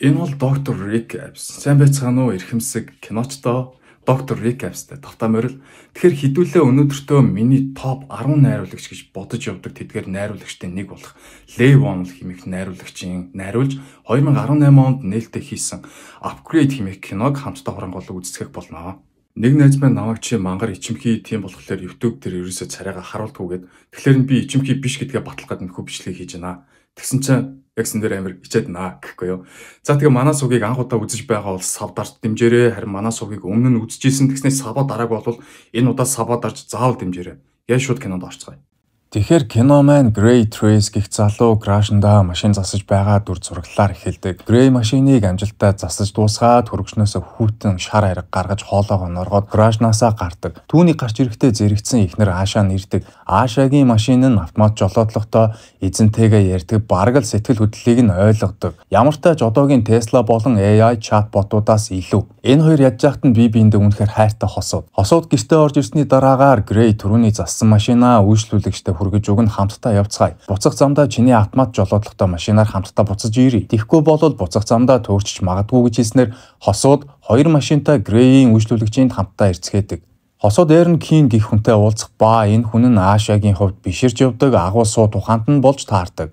Энэ бол доктор Рик Эвс. Сайн байцгаана уу эрхэмсэг киночдоо доктор Рик Эвстэй тогтоом орил. Тэгэхэр хідүүлээ өнөөдөртөө миний топ 10 найруулагч гэж бодож явдаг тэдгээр найруулагчдын нэг болох Levon хэмээх найруулагчийн найруулж 2018 онд нээлттэй хийсэн Upgrade хэмээх киног хамтдаа хурангуулж үздэсгэх болноо. Нэг найз маань намайг чи мангар ичимхий тийм болохоор YouTube дээр ерөөсөө царайгаа харуулдгүйгээд тэгэхээр би ичимхий биш гэдгээ батлах гэдэг нөхөө бичлэг хийж байна. Тэгсэн чинь Ягсан дээр амир хичээд наа гэхгүй юу. За тэгээ манай сувгийг анх удаа үзэж байгаа бол савдарт дэмжээрээ харин манай сувгийг өмнө нь үзэжсэн тэгснээр сава дарааг бол энэ удаа сава дарж заавал дэмжээрээ. Яаж шууд кинонд орцгоё. Тэгэхэр кино маань Grey Trace гих залуу крашндаа машин засаж байгаа дүр зураглалаар эхэлдэг. Grey машиныг амжилттай засаж дуусгаад хөргөчнөөсөө хүүтэн шар арга гаргаж хоолоогоо норгоод крашнаасаа гардаг. Түүний гарч ирэхдээ зэрэгцсэн ихнэр Аашаа нэрдэг. Аашаагийн машин нь автомат жолоодлоготой эзэнтэйгээ ярьдаг бараг л сэтгэл хөдлөлийг нь ойлгодог. Ямар ч тач одоогийн Tesla болон AI чатботуудаас илүү. Энэ хоёр яж яхад нь бие биендээ үнэхээр хайртай хосууд. Хосууд гэртээ орж ирсний дараагаар Grey түрүүний зассан машинаа үйлчлүүлэгчтэй хүргэж өгн хамтдаа явцгаая. Буцах замдаа чиний автомат жолоодлоготой машинаар хамтдаа буцаж ирье. Тэгхгүй болвол буцах замдаа төөрчж магадгүй гэж хэлснээр хосууд хоёр машинтай Грэйн үйлчлүүлэгчийн хамтдаа ирцгээдэг. Хосод Эрн Кин гих хүнтэй уулзах ба энэ хүн нь Аашагийн хувьд биширж явдаг агуу суу туханд нь болж таардаг.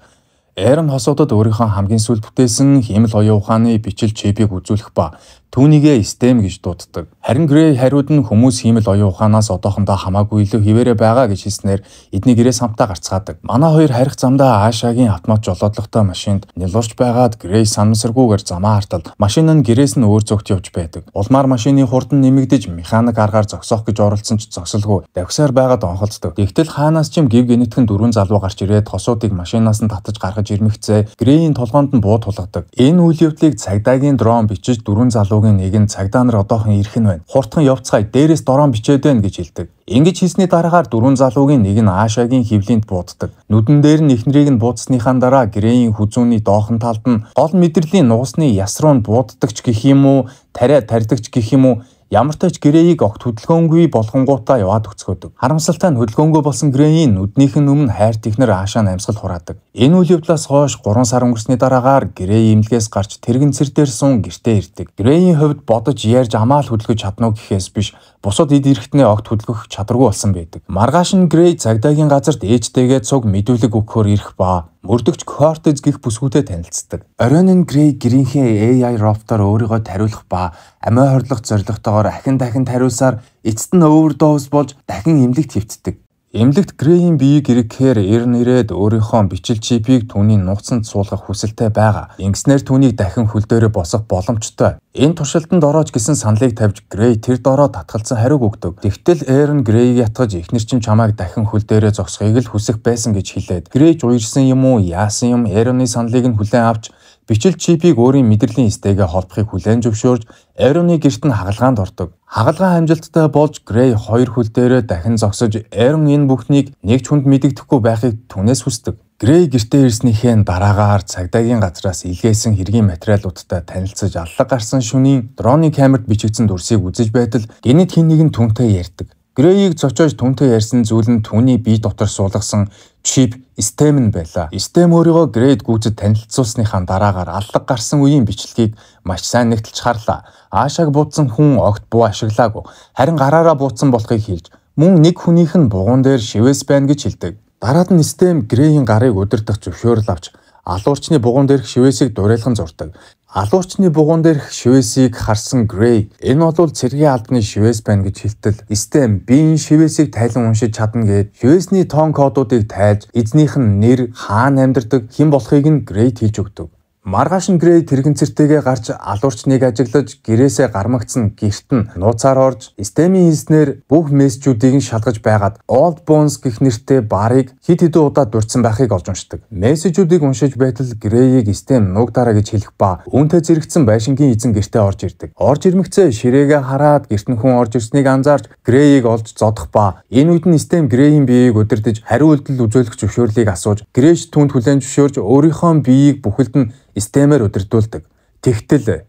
Эрн хосодод өөрийнхөө хамгийн сүүл бүтээсэн химэл оюун ухааны бичил чипийг үзүүлэх ба Түүнийгээ STEM гэж дууддаг. Харин Грей хариуд нь хүмүүс хиймэл оюун ухаанаас одоохондоо хамаагүй илүү хിവэрэ байгаа гэж хэлснээр эднийг ирээс хамтаа гарцгаадаг. Манай хоёр харих замдаа Аашагийн автомат жолоодлоготой машинд нялуурч байгаад Грей санамсаргүйгээр замаа хартал машин нь гэрээс нь өөр зүгт явж байдаг. Улмаар машины хурдан нэмэгдэж механик аргаар зогсоох гэж оролцсон ч зогсолгүй. Давхсаар байгаад онхолцдог. Тэгтэл хаанаас ч юм гів гинэтхэн дөрвөн залуу гарч ирээд хосуудыг машинаас нь татаж гаргаж ирмэгцээ. Грейн толгоонд нь буу тулгадаг. Энэ үйл явдлыг цагдаагийн дрон бичиж дөрвөн залууг залуугийн нэг нь цагдаа нар одоохон ирэх нь байна. Хурдхан явцгаая, дээрээс дорон бичээд байна гэж хэлдэг. Ингэж хийсний дараагаар дөрвөн залуугийн нэг нь Аашагийн хөвлөнд бууддаг. Нүдэн дээр нь эхнэрийг нь буудсныхаа дараа грэйн хүзүүний доохын талд нь гол мэдрэлийн нуусны ясруу нь бууддаг ч гэх юм уу, тариа тарьдаг ч гэх юм уу ямар ч тач гэрээг огт хөдөлгөөнгүй болгонгуудаа яваад өцгөөдөг. Харамсалтай нь хөдөлгөөнгүй болсон грэйн нүднийх нь өмнө хайр технэр аашаа намсгал хураадаг. Энэ үйл явдлаас хойш 3 сар өнгөрсний дараагаар грэй имлгээс гарч тэрэгэн цэр дээр сун гэртээ ирдэг. Грэйн хувьд бодож ярьж амаал хөдөлгөж чадна уу гэхээс биш бусад эд эрхтний огт хөдөлгөх чадваргүй болсон байдаг. Маргааш нь Грей цагдаагийн газарт ээжтэйгээ цуг мэдүүлэг өгөхөөр ирэх ба мөрдөгч Кортез гих бүсгүүтэй танилцдаг. Оройн нь Грей гэрийнхээ AI роботоор өөрийгөө тариулах ба амиа хордлох зорилготойгоор ахин дахин тариулсаар эцэст нь овердоуз болж дахин эмнэлэгт хэвтдэг. Эмнэлэгт Грейн бие гэрэгхээр 99-д өөрийнхөө бичил чипийг түүний нууцанд суулгах хүсэлтэй байгаа. Ингэснээр түүнийг дахин хөлдөөрөө босох боломжтой. Энэ туршилтанд ороож гэсэн саналыг тавьж Грей тэр дороо татгалцсан хариуг өгдөг. Тэгтэл Эрн Грейг ятгаж эхнэрчин чамааг дахин хөлдөөрөө зогсохыг л хүсэх байсан гэж хэлээд Грей жуйрсан юм уу, яасан юм Эрны саналыг нь хүлээн авч бичил чипийг өөрийн мэдрэлийн стэйгээ холбохыг хүлээн зөвшөөрж Aeron-ы герт нь хагалгаанд ордог. Хагалгаа амжилттай болж Grey хоёр хөл дээрээ дахин зогсож Aeron энэ бүхнийг нэгч хүнд мэддэхгүй байхыг түнээс хүсдэг. Грей гэртээ ирснийхээ дараагаар цагдаагийн газраас илгээсэн хэргийн материалуудтай танилцсаж аллаг гарсан шөнийн дроны камерт бичигдсэн дүрсийг үзэж байтал гинэт хин нэгэн түнтэй ярьдаг. Грейг зочоож түнтэй ярьсан зүйл нь түүний бие дотор суулгасан чип STEM нь байлаа. STEM өөрийгөө grade гүйцэд танилцуулсныхаа дараагаар аллаг гарсан үеийн бичлэгийг маш сайн нэгтэлж харлаа. Аашааг буудсан хүн огт буу ашиглаагүй. Харин гараараа буудсан болохыг хэлж мөн нэг хүнийх нь бугуун дээр шивээс байна гэж хэлдэг. Дараад нь STEM grade-ийн гарыг удирдах зөвшөөрөл авч алуурчны бугуун дээрх шивээсийг дуурайлхан зурдаг. Алуурчны бугуун дээрх шивээсийг харсан Грей энэ бол цэргийн албаны шивээс байна гэж хэлтэл Стэм би энэ шивээсийг тайлан уншиж чадна гэд шивээсний тон кодуудыг тайлж эзнийх нь нэр хаана амьдардаг хэн болохыг нь Грейд хэлж өгдөг. Маргааш нь грей тэрэгэнцэртэйгээ гарч алуурчныг ажиглаж гэрээсээ гармагцсан герт нь нууцаар орж стемийн хийснээр бүх мессежүүдийг нь шалгаж байгаад Old Bones гэх нэртэй барыг хид хідэн удаа дурдсан байхыг олж уншдаг. Мессежүүдийг уншиж байтал грейийг стем нууг дараа гэж хэлэх ба үүнтэй зэрэгцсэн байшингийн эзэн гертэ орж ирдэг. Орж ирмэгцээ ширээгээ хараад гертэн хүн орж ирснийг анзаарч грейийг олж зодох ба энэ үед нь стем грейийн биеийг удирдах хариу үйлдэл үзүүлэх зөвшөөрлийг асууж грэйш түнд хүлээн зөвшөөрж өөрийнхөө биеийг бүхэлд нь системээр удирдуулдаг. Тэгтэл э,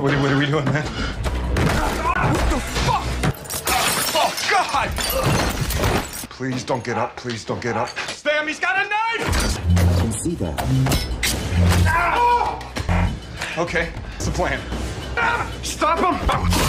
What are, we doing, man? What the fuck? Oh, God! Please don't get up. Please don't get up. Stam, he's got a knife! I can see that. Ah! Okay, it's the plan. Ah! Stop him!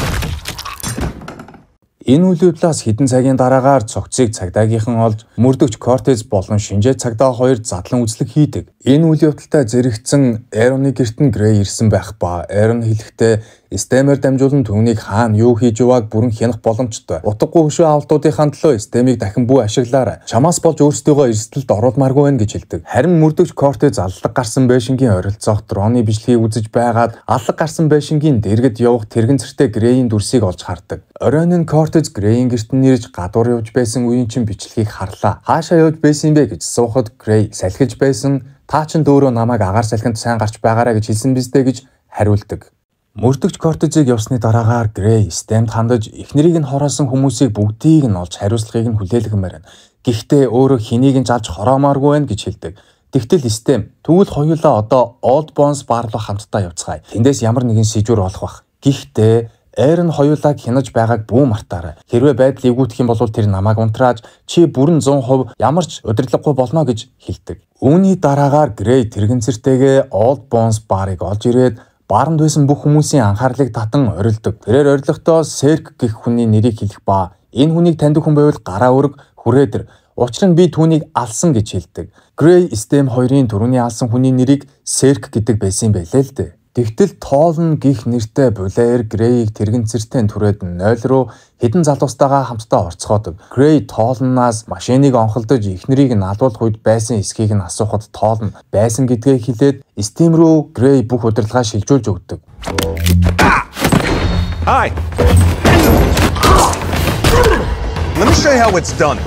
Энэ үйлдвэрлэлээс хэдэн цагийн дараагаар цогцыг цагдаагийнхан олж мөрдөгч Кортес болон шинжээ цагдаа хоёр задлан үзлэг хийдэг. Энэ үйл явдалтай зэрэгцэн Эроны герт нь Грей ирсэн байх ба Эрон хэлэхдээ Стемээр дамжуулан түүнийг хаана юу хийж явааг бүрэн хянах боломжтой. Утгагүй хөшөө авалтуудынхаа төлөө стемийг дахин бүү ашиглаарай. Чамаас болж өөрсдөө эрсдэлд оруулмааргүй байх гэж хэлдэг. Харин мөрдөгч Корте заллаг гарсан байшингийн ойролцоогт Роны бичлэгийг үзэж байгаад аллаг гарсан байшингийн дэргэд явах тэрэгэн зэртэй Грейн дүрсийг олж хардаг. Оройн нь Кортез Грейн герт нь ирж гадуур явж байсан үеийн чинь бичлэгийг харлаа. Хаашаа явж байсан бэ гэж суухад Грей салхиж байсан "Та чинь дөөрөө намайг агаар салхинд сайн гарч байгаарэ" гэж хэлсэн биз дээ гэж хариулдаг. Мөрдөгч Кортизыг явсны дараагаар Грей стемд хандаж эхнэрийг нь хороосон хүмүүсийг бүгдийг нь олж хариуцлагыг нь хүлээлгэмээр байна. Гэхдээ өөрөө хэнийг нь залж хороомааргүй байна гэж хэлдэг. Тэгтэл стем тэгвэл хоёулаа одоо Old Bones барлах хамтдаа явцгаая. Тэндээс ямар нэгэн сэжүүр болох бах. Гэхдээ Эйр нь хоёулаа хянаж байгааг бүү мартаарай. Хэрвээ байдал эвгүүтэх юм бол тэр намайг унтрааж чи бүрэн 100% ямар ч удирдлаггүй болно гэж хэлдэг. Үүний дараагаар Грей тэрэгэнцэртэйгээ Old Bones барыг олж ирээд Баранд байсан бүх хүмүүсийн анхаарлыг татан орилдог. Тэрээр орилгохдоо Серк гэх хүний нэрийг хэлэх ба энэ хүнийг таньдаг хүн байвал гараа өрг хүрээдэр. Учир нь би түүнийг алсан гэж хэлдэг. Грей Stem 2-ын түрүүний алсан хүний нэрийг Серк гэдэг байсан байлээ л дээ. Тэгтэл Тоолн гих нэртэй Blair Gray-ийг тэрэгцэртэй түрээд 0 руу хідэн залуустайгаа хамтдаа орцгоодог. Gray Тоолноос машиныг онхолдож эхнэрийг нь алуулах үед байсан эсхийг нь асуухад Тоолн байсан гэдгээ хэлээд Steam руу Gray бүх удирдлагаа шилжүүлж өгдөг. Hi. Let me show you how it's done.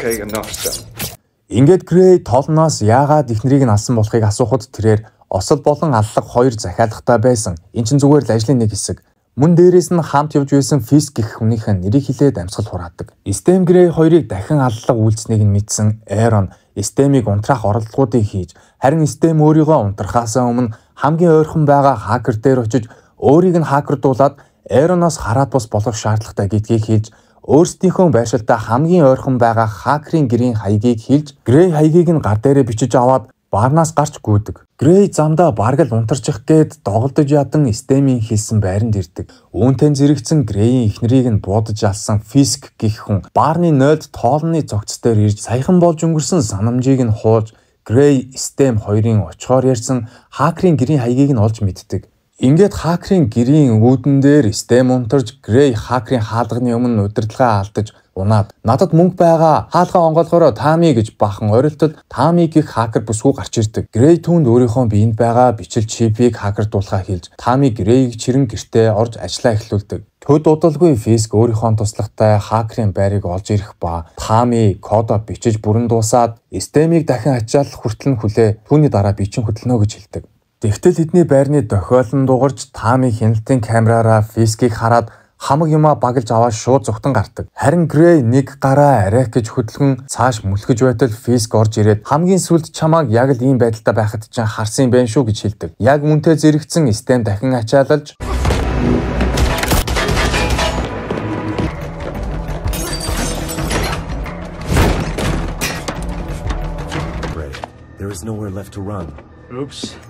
okay enough then. Ингээд Грей толноос яагаад ихнэрийг нь алсан болохыг асуухад тэрээр осол болон аллах хоёр захиалгатай байсан. Энд чинь зүгээр л ажлын нэг хэсэг. Мөн дээрээс нь хамт явж байсан Фиск гэх хүнийхэн нэрийг хилээд амьсгал хураадаг. Стем Грей хоёрыг дахин аллах үйлснэгийг нь мэдсэн Эрон Стемийг унтраах оролдлогуудыг хийж, харин Стем өөрийгөө унтрахаас өмнө хамгийн ойрхон байгаа хакер дээр очиж өөрийг нь хакердуулаад Эроноос хараад бус болох шаардлагатай гэдгийг хэлж өөрсдийнхөө байшилтаа хамгийн ойрхон байгаа хакерын гэрийн хаягийг хилж, грей хаягийг нь гар дээрээ бичиж аваад барнаас гарч гүйдэг. Грей замдаа бараг л унтарчих гээд доголдож ядан стемийн хэлсэн байранд ирдэг. Үүнтэй зэрэгцэн Грейийн эхнэрийг нь буудаж алсан Фиск гэх хүн барны 0-д тоолны зогц дээр ирж саяхан болж өнгөрсөн санамжийг нь хууж Грей Стем хоёрын очихоор ярьсан хакерын гэрийн хаягийг нь олж мэддэг. Ингээд хакерын гэрийн үүдэн дээр стэм унтарж Грей хакерын хаалганы өмнө удирдлагаа алдаж унаад надад мөнгө байгаа хаалгаа онгоолгороо Тами гэж бахан орилтод Тами гих хакер бүсгүй гарч ирдэг. Грей түүнд өөрийнхөө биеинд байгаа бичил чипийг хакердуулахаа хэлж Тами Грейг чирэн гертэ орж ажиллаа эхлүүлдэг. Төд удалгүй Фиск өөрийнхөө туслахтай хакерын байрыг олж ирэх ба Тами кодо бичиж бүрэн дуусаад системийг дахин ачааллах хүртэл нь хүлээ түүний дараа бичин хөдөлнө гэж хэлдэг. Тэгтэл тэдний байрны дохиолн дугарч Тами хяналтын камераараа фискийг хараад хамаг юмаа баглж аваад шууд зүгтэн гартаг. Харин Грей нэг гараа арих гэж хөдөлгөн цааш мүлхэж байтал фиск орж ирээд хамгийн сүлд чамааг яг л ийм байдалтай байхад ч харсан юм байна шүү гэж хэлдэг. Яг үнтэй зэрэгцэн стем дахин ачаалалж There is nowhere left to run. Oops.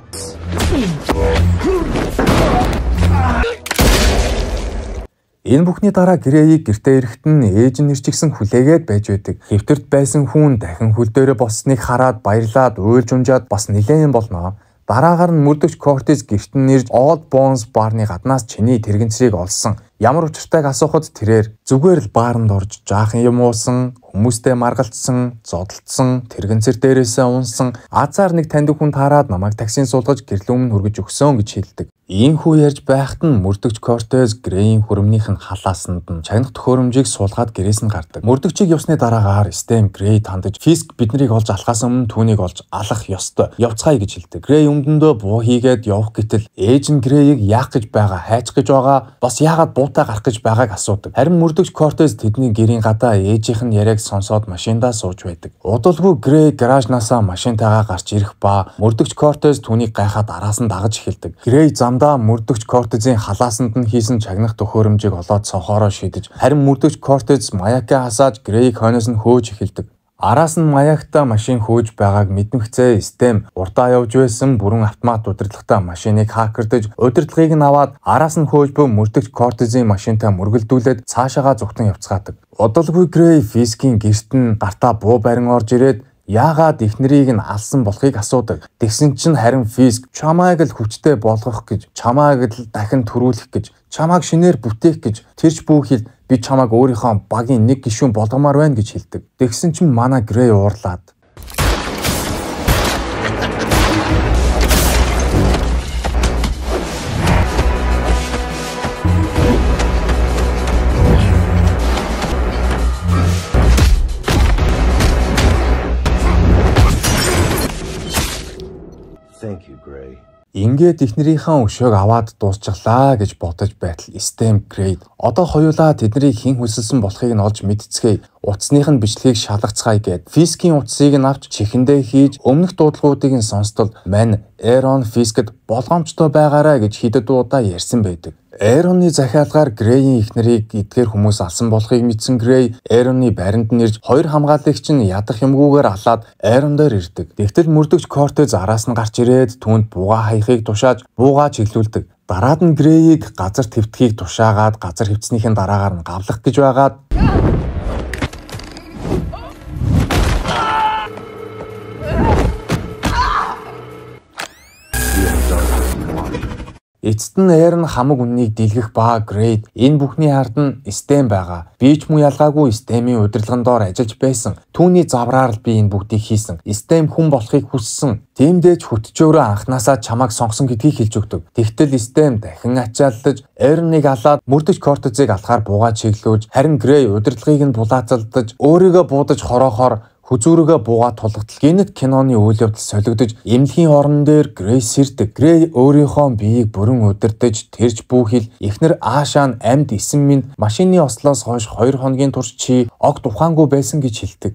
Энэ бүхний дараа грэйг гэртээ ирэхтэн ээж нь ирчихсэн хүлээгээд байж байдаг. Хэвтэрт байсан хүн дахин хөл дээрээ болсныг хараад баярлаад уйлж унжаад бас нилээн болно. Дараагаар нь мөрдөгч Кортис гэрт нь ирж Old Bones барны гаднаас чиний тэргэнцрийг олсон. Ямар учиртайг асуухад тэрээр зүгээр л баарнд орж жаахан юм уусан, хүмүүстэй маргалцсан, зодолцсон, тэргэнцэр дээрээсээ унсан, азар нэг таньдаг хүн таарад намайг таксин суулгаж гэрлүүмн хүргэж өгсөн гэж хэлдэг. Иймхүү ярьж байхад нь мөрдөгч Кортез Грэйн хөрөмнийх нь халаасанд нь чагнах төхөөрөмжийг суулгаад гэрээс нь гардаг. Мөрдөгчийг явсны дараагаар Стэм Грей тандаж Фиск биднийг олж алхаас өмнө түүнийг олж алах ёстой. Явцгаая гэж хэлдэг. Грей өмдөндөө буу хийгээд явах гэтэл ээж нь Грэйг яах гэж байгаа, хайчих гэж байгаа, бас яагаад буутаа гарах гэж байгааг асуудаг. Харин мөрдөгч Кортез тэдний гэрийн гадаа ээжийнх нь яриаг сонсоод машиндаа сууж байдаг. Удалгүй Грей гаражнаасаа машинтайгаа гарч ирэх ба мөрдөгч Кортез түүнийг гайхаад араас нь дагаж эхэлдэг. Грей зам Заримдаа мөрдөгч кортизын халаасанд нь хийсэн чагнах төхөөрөмжийг олоод цонхороо шидэж, харин мөрдөгч кортиз маяка хасааж грейг хойноос нь хөөж эхэлдэг. Араас нь маягтай машин хөөж байгааг мэдмэгцээ систем урдаа явж байсан бүрэн автомат удирдлагатай машиныг хакердж удирдлагыг нь аваад араас нь хөөж буй мөрдөгч кортизын машинтай мөргөлдүүлээд цаашаагаа зүгтэн явцгаадаг. Удалгүй Грей Фискийн герт нь гартаа буу барин орж ирээд яагаад их нарийг нь алсан болохыг асуудаг. Тэгсэн чинь харин физик чамааг л хүчтэй болгох гэж, чамааг л дахин төрүүлэх гэж, чамааг шинээр бүтээх гэж тэрч бүхэл би чамааг өөрийнхөө багийн нэг гишүүн болгомоор байна гэж хэлдэг. Тэгсэн чинь манай Грей уурлаад Ингээд эхнэрийнхээ өшөөг аваад дуусчихлаа гэж бодож байтал Stem Grade одоо хоёулаа тэднийг хэн хүсэлсэн болохыг нь олж мэдцгээе. Утасных нь бичлэгийг шалгацгаая гэд Fisk-ийн утасыг нь авч чихэндээ хийж өмнөх дуудлагуудыг нь сонстол мань Aaron Fisk-д болгоомжтой байгаарэ гэж хідэд удаа ярьсан байдаг. Эроны захиалгаар Грейн эхнэрийг эдгээр хүмүүс алсан болохыг мэдсэн Грей Эроны баринд нь ирж хоёр хамгаалагч нь ядах юмгүйгээр алаад Эрон дээр ирдэг. Тэгтэл мөрдөгч Кортез араас нь гарч ирээд түүнд буга хаяхыг тушааж буугаа чиглүүлдэг. Дараад нь Грейг газар твтгийг тушаагаад газар хвцснийхэн дараагаар нь гавлах гэж байгаад Эцэст нь Air нь хамаг үннийг дэлгэх ба grade энэ бүхний хард нь STEM байгаа. Би ч муу ялгаагүй STEM-ийн удирдлагын доор ажиллаж байсан. Түүний завраар л би энэ бүгдийг хийсэн. STEM хүн болохыг хүссэн. Тэмдэж хөтчөөрөө анханасаа чамаг сонгосон гэдгийг хэлж өгдөг. Тэгтэл STEM дахин ачааллаж Air нэг алаад мөрдөж кортезыг алхаар буугаа чиглүүлж харин grade удирдлагыг нь булаацалдаж өөрийгөө буудаж хороохоор Хүзүүргээ буугаа тулгатал гинт киноны үйл явдал солигдож эмнэлгийн орон дээр Грейс ирдэг. Грей өөрийнхөө биеийг бүрэн удирдах тэрч бүхэл эхнэр Аашаа нь амд исэн минь машины ослоос хойш 2 хоногийн турш чи огт ухаангүй байсан гэж хэлдэг.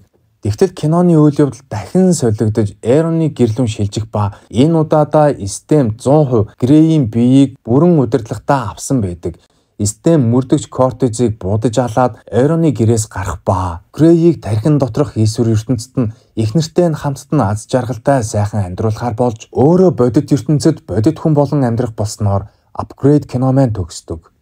Тэгтэл киноны үйл явдал дахин солигдож Эроны гэрлүн шилжих ба энэ удаадаа Стем 100% Грейийн биеийг бүрэн удирдлагтаа авсан байдаг. Эстем мөрдөгч кортизыг буудаж алаад Эроны гэрээс гарах ба. Грейг тархин доторх Иесүр ертөнцид нь эхнэртэй нь хамтд нь аз жаргалтай сайхан амьдруулахар болж өөрөө бодит ертөнцид бодит хүн болон амьдрах болсноор апгрейд киномэн төгсдөг.